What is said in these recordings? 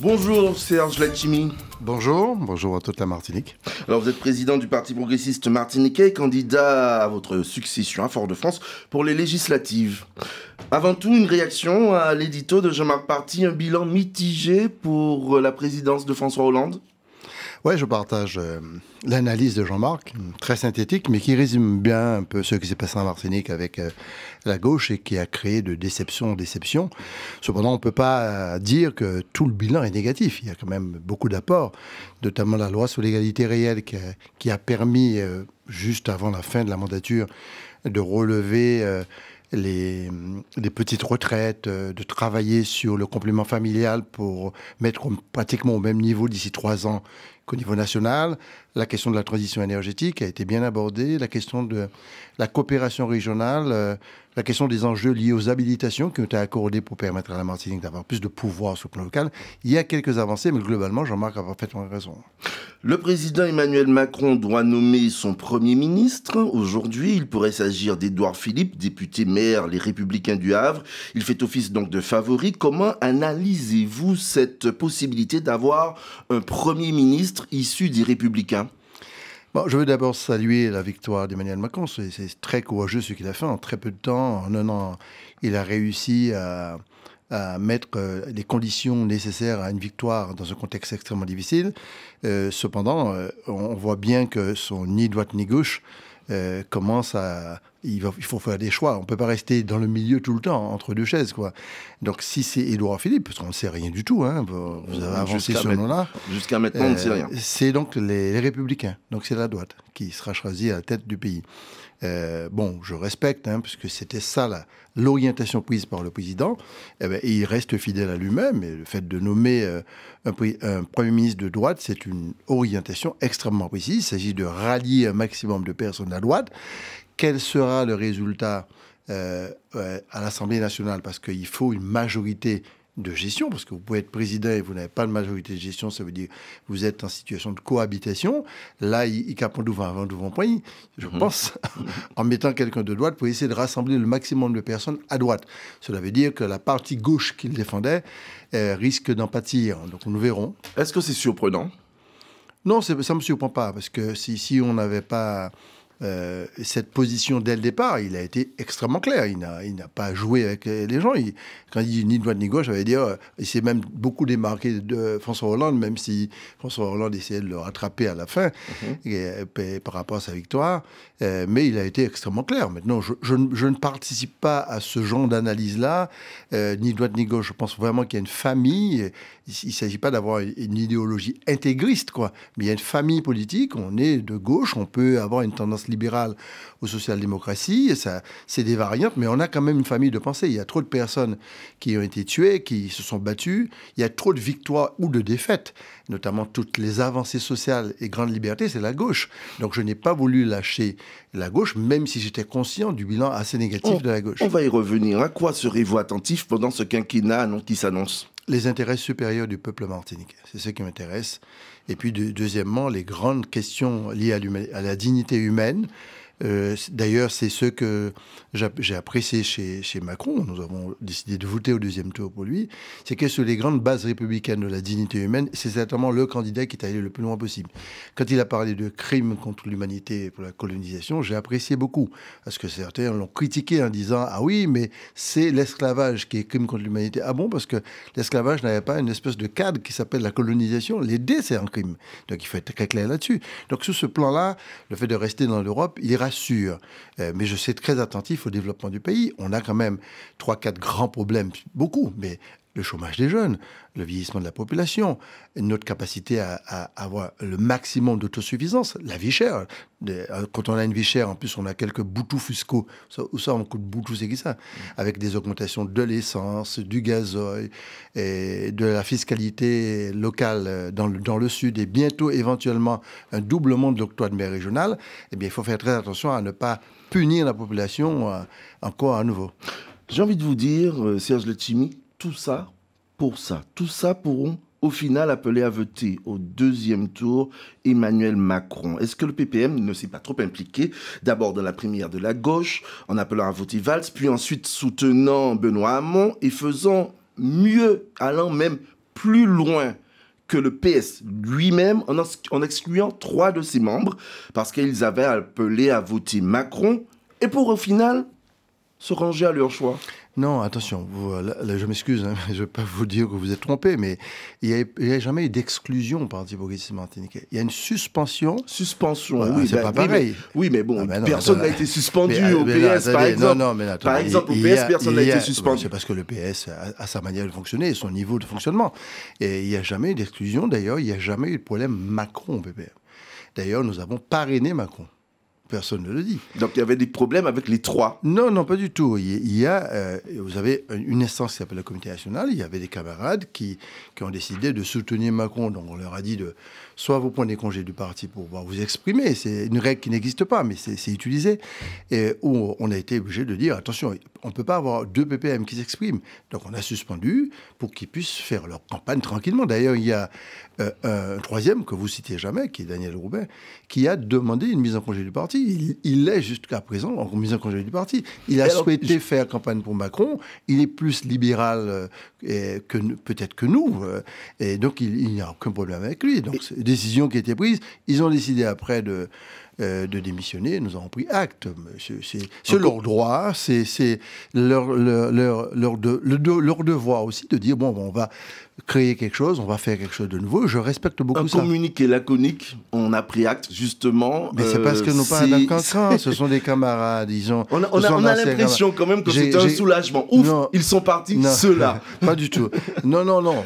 Bonjour Serge Lachimi. Bonjour, bonjour à toute la Martinique. Alors vous êtes président du Parti progressiste martiniquais, candidat à votre succession à Fort-de-France pour les législatives. Avant tout, une réaction à l'édito de Jean-Marc Parti, un bilan mitigé pour la présidence de François Hollande oui, je partage euh, l'analyse de Jean-Marc, très synthétique, mais qui résume bien un peu ce qui s'est passé en Martinique avec euh, la gauche et qui a créé de déception en déception. Cependant, on ne peut pas euh, dire que tout le bilan est négatif. Il y a quand même beaucoup d'apports, notamment la loi sur l'égalité réelle qui a, permis, juste avant la fin de la mandature, de relever... Les, petites retraites, de travailler sur le complément familial pour mettre pratiquement au même niveau d'ici trois ans au niveau national, la question de la transition énergétique a été bien abordée, la question de la coopération régionale, euh, la question des enjeux liés aux habilitations qui ont été accordées pour permettre à la Martinique d'avoir plus de pouvoir sur le plan local. Il y a quelques avancées, mais globalement, Jean-Marc a parfaitement raison. Le président Emmanuel Macron doit nommer son Premier ministre. Aujourd'hui, il pourrait s'agir d'Édouard Philippe, député maire Les Républicains du Havre. Il fait office donc de favori. Comment analysez-vous cette possibilité d'avoir un Premier ministre issus des Républicains Bon, je veux d'abord saluer la victoire d'Emmanuel Macron. C'est très courageux ce qu'il a fait en très peu de temps. En un an, il a réussi à, mettre euh, les conditions nécessaires à une victoire dans un contexte extrêmement difficile. Euh, cependant, euh, on voit bien que son ni droite ni gauche commence à, il, faut faire des choix. On ne peut pas rester dans le milieu tout le temps, entre deux chaises. quoi. Donc si c'est Édouard Philippe, parce qu'on ne sait rien du tout, hein, vous euh, avez avancé ce nom-là. Jusqu'à maintenant, on ne sait euh, rien. C'est donc les, Républicains, donc c'est la droite, qui sera choisie à la tête du pays. Euh, bon, je respecte, hein, puisque c'était ça l'orientation prise par le président. et eh ben, il reste fidèle à lui-même. Et le fait de nommer un, un, Premier ministre de droite, c'est une orientation extrêmement précise. Il s'agit de rallier un maximum de personnes à droite quel sera le résultat euh, à l'Assemblée nationale Parce qu'il faut une majorité de gestion, parce que vous pouvez être président et vous n'avez pas de majorité de gestion, ça veut dire que vous êtes en situation de cohabitation. Là, il Icapondou va avant un point. je mhm. pense, en mettant quelqu'un de droite pour essayer de rassembler le maximum de personnes à droite. Cela veut dire que la partie gauche qu'il défendait euh, risque d'en pâtir. Donc nous verrons. Est-ce que c'est surprenant Non, ça ne me surprend pas, parce que si on n'avait pas euh, cette position dès le départ, il a été extrêmement clair. Il n'a pas joué avec les gens. Il, quand il dit ni droite ni gauche, dit, euh, il s'est même beaucoup démarqué de François Hollande, même si François Hollande essayait de le rattraper à la fin mhm. euh, par rapport à sa victoire. mais il a été extrêmement clair. Maintenant, je, ne participe pas à ce genre d'analyse-là, ni droite ni gauche. Je pense vraiment qu'il y a une famille. Il ne s'agit pas d'avoir une, une idéologie intégriste, quoi. Mais il y a une famille politique. On est de gauche, on peut avoir une tendance libérale ou social ça C'est des variantes, mais on a quand même une famille de pensée. Il y a trop de personnes qui ont été tuées, qui se sont battues. Il y a trop de victoires ou de défaites, notamment toutes les avancées sociales et grandes libertés, c'est la gauche. Donc je n'ai pas voulu lâcher la gauche, même si j'étais conscient du bilan assez négatif de la gauche. On va y revenir. À quoi serez-vous attentif pendant ce quinquennat qui s'annonce les intérêts supérieurs du peuple martiniquais. C'est ce qui m'intéresse. Et puis, deuxièmement, les grandes questions liées à la dignité humaine, euh, d'ailleurs, c'est ce que j'ai apprécié chez, Macron. Nous avons décidé de voter au deuxième tour pour lui. C'est que sur les grandes bases républicaines de la dignité humaine, c'est certainement le candidat qui est allé le plus loin possible. Quand il a parlé de crimes contre l'humanité pour la colonisation, j'ai apprécié beaucoup. Parce que certains l'ont critiqué en disant Ah oui, mais c'est l'esclavage qui est crime contre l'humanité. Ah bon, parce que l'esclavage n'avait pas une espèce de cadre qui s'appelle la colonisation. L'idée, c'est un crime. Donc il faut être très clair là-dessus. Donc sur ce plan-là, le fait de rester dans l'Europe, il sûr. Euh, mais je suis très attentif au développement du pays. On a quand même trois, quatre grands problèmes, beaucoup, mais le chômage des jeunes, le vieillissement de la population, notre capacité à, avoir le maximum d'autosuffisance, la vie chère. Euh, quand on a une vie chère, en plus, on a quelques boutous fiscaux. Où ça on coûte boutous, c'est qui ça mm. Avec des augmentations de l'essence, du gazoil, et de la fiscalité locale euh, dans le, dans le Sud, et bientôt, éventuellement, un doublement de l'octroi de mer régional. Eh bien, il faut faire très attention à ne pas punir la population euh, encore à nouveau. J'ai envie de vous dire, Serge Chimie, tout ça pour ça. Tout ça pourront au final appeler à voter au deuxième tour Emmanuel Macron. Est-ce que le PPM ne s'est pas trop impliqué, d'abord dans la première de la gauche, en appelant à voter Valls, puis ensuite soutenant Benoît Hamon et faisant mieux, allant même plus loin que le PS lui-même en, en excluant trois de ses membres parce qu'ils avaient appelé à voter Macron et pour au final se ranger à leur choix non, attention, euh, je m'excuse, hein, je ne vais pas vous dire que vous êtes trompé, mais il n'y a, jamais eu d'exclusion par l'antibourguisme Martinique. Il y a une suspension. Suspension, oui. C'est bah, pas pareil. Oui, mais bon, ah, personne n'a été suspendu au PS, par exemple. Non, mais attendez, par exemple, au PS, personne n'a été suspendu. C'est parce que le PS a, sa manière de fonctionner et son niveau de fonctionnement. Et il n'y a jamais eu d'exclusion, d'ailleurs, il n'y a jamais eu de problème Macron au D'ailleurs, nous avons parrainé Macron. Personne ne le dit. Donc il y avait des problèmes avec les trois Non, non, pas du tout. Il y a, euh, vous avez une instance qui s'appelle la Comité national. Il y avait des camarades qui, qui ont décidé de soutenir Macron. Donc on leur a dit de soit vous prenez congé du parti pour pouvoir vous exprimer. C'est une règle qui n'existe pas, mais c'est utilisé. Et où on a été obligé de dire attention, on ne peut pas avoir deux PPM qui s'expriment. Donc on a suspendu pour qu'ils puissent faire leur campagne tranquillement. D'ailleurs, il y a euh, un troisième que vous citez jamais, qui est Daniel Roubaix, qui a demandé une mise en congé du parti. Il l'est jusqu'à présent en misant congé du parti. Il a souhaité faire campagne pour Macron. Il est plus libéral euh, que peut-être que nous. Euh, et donc, il, n'y a aucun problème avec lui. Donc, décision qui a été prise, ils ont décidé après de euh, de démissionner, nous avons pris acte. C'est leur droit, c'est leur, leur, leur devoir aussi de dire, bon, on va créer quelque chose, on va faire quelque chose de nouveau. Je respecte beaucoup un ça. Un communiqué laconique, on a pris acte justement. Mais c'est parce que euh, nous pas d'un cancan, ce sont des camarades, disons. On a, on a, l'impression quand même que c'est un soulagement. Ouf, ils sont partis, ceux-là. Pas du tout. Non, non, non.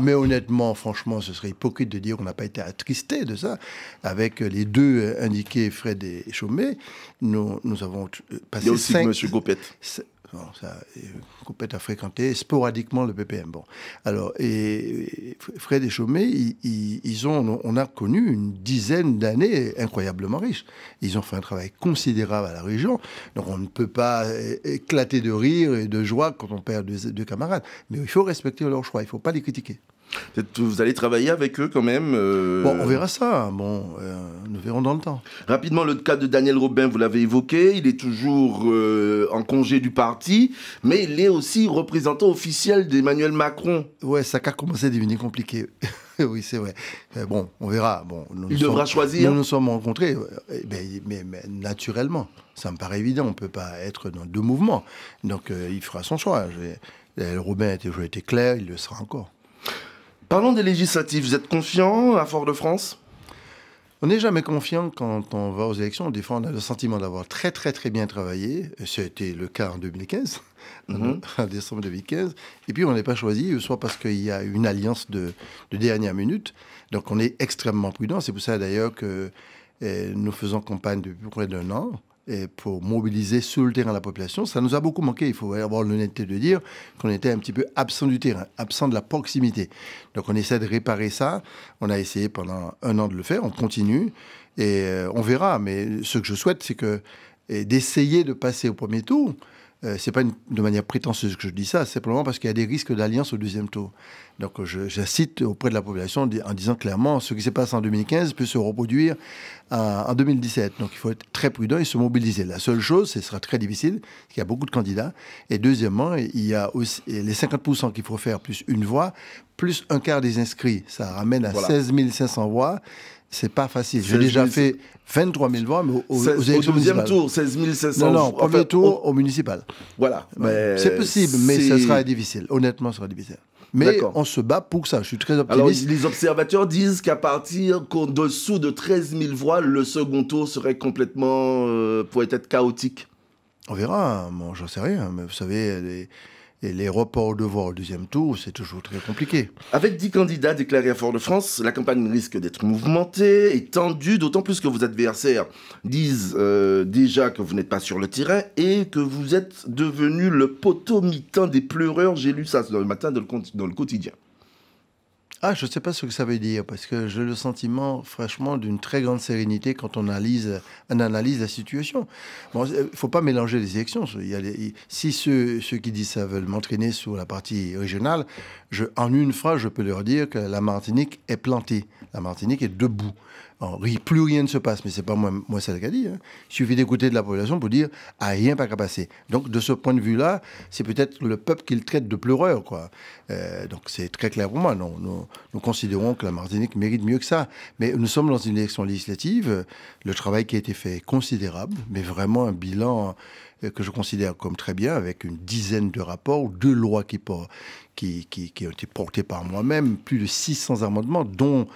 mais, honnêtement, franchement, ce serait hypocrite de dire qu'on n'a pas été attristé de ça avec les deux euh, indiqué Fred et Chaumet, nous, nous avons euh, passé. Il y a aussi M. Gopette. Bon, euh, a fréquenté sporadiquement le PPM. Bon, alors, et Fred et Chaumet, ils, ont, on a connu une dizaine d'années incroyablement riches. Ils ont fait un travail considérable à la région. Donc, on ne peut pas éclater de rire et de joie quand on perd deux, deux camarades. Mais il faut respecter leur choix, il ne faut pas les critiquer. Vous allez travailler avec eux quand même euh, Bon, on verra ça. Bon, euh, nous verrons dans le temps. Rapidement, le cas de Daniel Robin, vous l'avez évoqué. Il est toujours euh, en congé du parti, mais il est aussi représentant officiel d'Emmanuel Macron. Ouais, ça a commencé à devenir compliqué. oui, c'est vrai. bon, on verra. Bon, il devra choisir. Nous nous sommes rencontrés, mais, naturellement. Ça me paraît évident. On ne peut pas être dans deux mouvements. Donc, il fera son choix. Daniel Robin a toujours été clair, il le sera encore. Parlons des législatives. Vous êtes confiant à Fort-de-France on n'est jamais confiant quand on va aux élections. Des fois, on a le sentiment d'avoir très, très, très bien travaillé. C'était le cas en 2015, mhm. en décembre 2015. Et puis, on n'est pas choisi, soit parce qu'il y a une alliance de, dernière minute. Donc, on est extrêmement prudent. C'est pour ça, d'ailleurs, que eh, nous faisons campagne depuis près d'un an et pour mobiliser sur le terrain la population. Ça nous a beaucoup manqué. Il faut avoir l'honnêteté de dire qu'on était un petit peu absent du terrain, absent de la proximité. Donc on essaie de réparer ça. On a essayé pendant un an de le faire. On continue et euh, on verra. Mais ce que je souhaite, c'est que d'essayer de passer au premier tour. Ce euh, c'est pas de manière prétentieuse que je dis ça, c'est simplement parce qu'il y a des risques d'alliance au deuxième tour. Donc euh, j'incite auprès de la population en disant clairement ce qui s'est passé en 2015 peut se reproduire en 2017. Donc il faut être très prudent et se mobiliser. La seule chose, ce sera très difficile, parce qu'il y a beaucoup de candidats. Et deuxièmement, il y a aussi les 50% qu'il faut faire plus une voix, plus un quart des inscrits. Ça ramène à 16 500 voix c'est pas facile. J'ai déjà fait 23 000 voix, mais au, deuxième tour, 16 500. Non, non, premier tour au, municipal. Voilà. C'est possible, mais ce sera difficile. Honnêtement, ce sera difficile. Mais on se bat pour ça. Je suis très optimiste. Alors, les observateurs disent qu'à partir qu'en dessous de 13 000 voix, le second tour serait complètement. Euh, pourrait être chaotique. On verra. Moi, bon, j'en sais rien. Mais vous savez, et les reports de voix au deuxième tour, c'est toujours très compliqué. Avec 10 candidats déclarés à Fort-de-France, la campagne risque d'être mouvementée et tendue, d'autant plus que vos adversaires disent euh, déjà que vous n'êtes pas sur le terrain et que vous êtes devenu le poteau des pleureurs. J'ai lu ça le matin dans le quotidien. Ah, je ne sais pas ce que ça veut dire, parce que j'ai le sentiment, franchement, d'une très grande sérénité quand on analyse, analyse la situation. Euh, il ne faut pas mélanger les élections. si ceux, qui disent ça veulent m'entraîner sur la partie régionale, en une phrase, je peux leur dire que la Martinique est plantée, la Martinique est debout plus rien ne se passe, mais c'est pas moi, moi celle qui a dit. Hein. Il suffit d'écouter de la population pour dire ah, rien pas qu'à passer. Donc de ce point de vue-là, c'est peut-être le peuple qui le traite de pleureur, quoi. Euh, donc c'est très clair pour moi. Non, nous, nous, considérons que la Martinique mérite mieux que ça. Mais nous sommes dans une élection législative. Le travail qui a été fait est considérable, mais vraiment un bilan euh, que je considère comme très bien, avec une dizaine de rapports, deux lois qui, qui, qui, qui ont été portées par moi-même, plus de 600 amendements, dont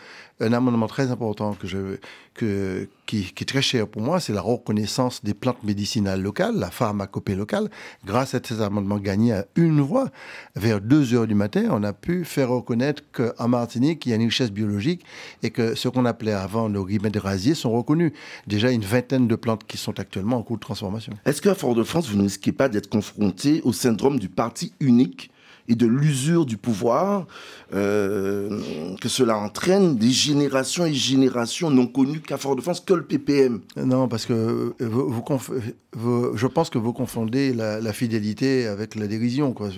un amendement très important que je, que, qui, est très cher pour moi, c'est la reconnaissance des plantes médicinales locales, la pharmacopée locale. Grâce à ces amendements gagnés à une voix, vers 2 heures du matin, on a pu faire reconnaître qu'en Martinique, il y a une richesse biologique et que ce qu'on appelait avant nos guillemets de rasier sont reconnus. Déjà une vingtaine de plantes qui sont actuellement en cours de transformation. Est-ce que de france vous ne risquez pas d'être confronté au syndrome du parti unique et de l'usure du pouvoir euh, que cela entraîne, des générations et générations non connu qu'à Fort-de-France que le PPM. Non, parce que euh, vous, je pense que vous confondez la, fidélité avec la dérision. Quoi.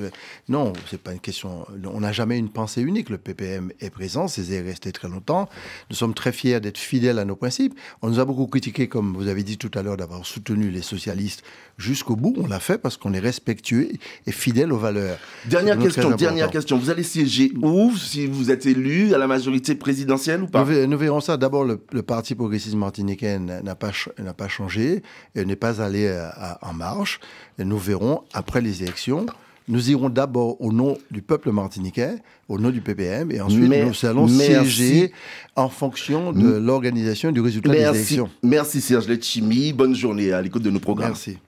Non, c'est pas une question. On n'a jamais une pensée unique. Le PPM est présent, c'est resté très longtemps. Nous sommes très fiers d'être fidèles à nos principes. On nous a beaucoup critiqué, comme vous avez dit tout à l'heure, d'avoir soutenu les socialistes jusqu'au bout. On l'a fait parce qu'on est respectueux et fidèle aux valeurs dernière question. Vous allez siéger où si vous êtes élu à la majorité présidentielle ou pas nous, verrons ça. D'abord, le, Parti progressiste martiniquais n'a pas, n'a pas changé, n'est pas allé euh, en marche. nous verrons après les élections. Nous irons d'abord au nom du peuple martiniquais, au nom du PPM, et ensuite nous allons siéger en fonction de l'organisation du résultat des élections. Merci Serge Letchimi. Bonne journée à l'écoute de nos programmes. Merci.